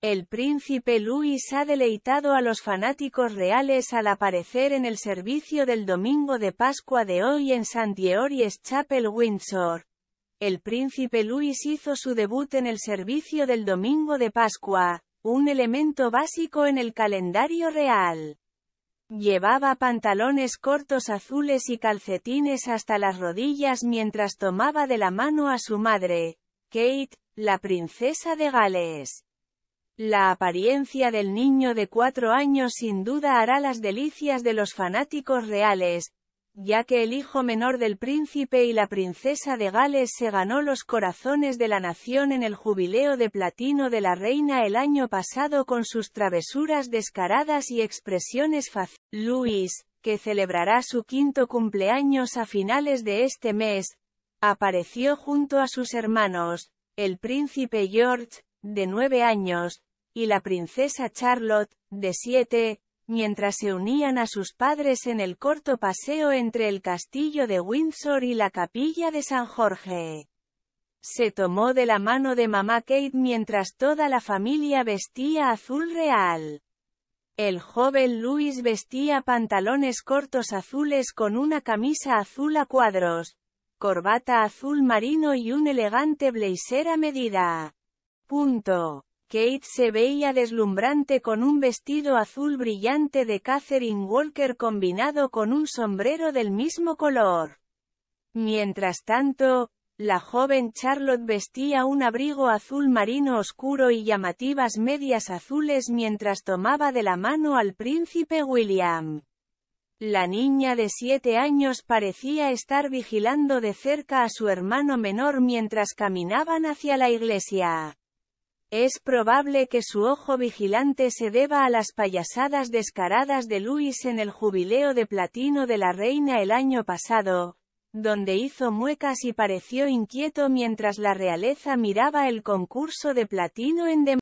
El príncipe Luis ha deleitado a los fanáticos reales al aparecer en el servicio del domingo de Pascua de hoy en St. George's Chapel Windsor. El príncipe Luis hizo su debut en el servicio del domingo de Pascua, un elemento básico en el calendario real. Llevaba pantalones cortos azules y calcetines hasta las rodillas mientras tomaba de la mano a su madre, Kate, la princesa de Gales. La apariencia del niño de cuatro años sin duda hará las delicias de los fanáticos reales, ya que el hijo menor del príncipe y la princesa de Gales se ganó los corazones de la nación en el jubileo de platino de la reina el año pasado con sus travesuras descaradas y expresiones faciales. Luis, que celebrará su quinto cumpleaños a finales de este mes, apareció junto a sus hermanos, el príncipe George, de nueve años, y la princesa Charlotte, de siete, mientras se unían a sus padres en el corto paseo entre el castillo de Windsor y la capilla de San Jorge. Se tomó de la mano de mamá Kate mientras toda la familia vestía azul real. El joven Luis vestía pantalones cortos azules con una camisa azul a cuadros, corbata azul marino y un elegante blazer a medida. Punto. Kate se veía deslumbrante con un vestido azul brillante de Catherine Walker combinado con un sombrero del mismo color. Mientras tanto, la joven Charlotte vestía un abrigo azul marino oscuro y llamativas medias azules mientras tomaba de la mano al príncipe William. La niña de siete años parecía estar vigilando de cerca a su hermano menor mientras caminaban hacia la iglesia. Es probable que su ojo vigilante se deba a las payasadas descaradas de Luis en el jubileo de platino de la reina el año pasado, donde hizo muecas y pareció inquieto mientras la realeza miraba el concurso de platino en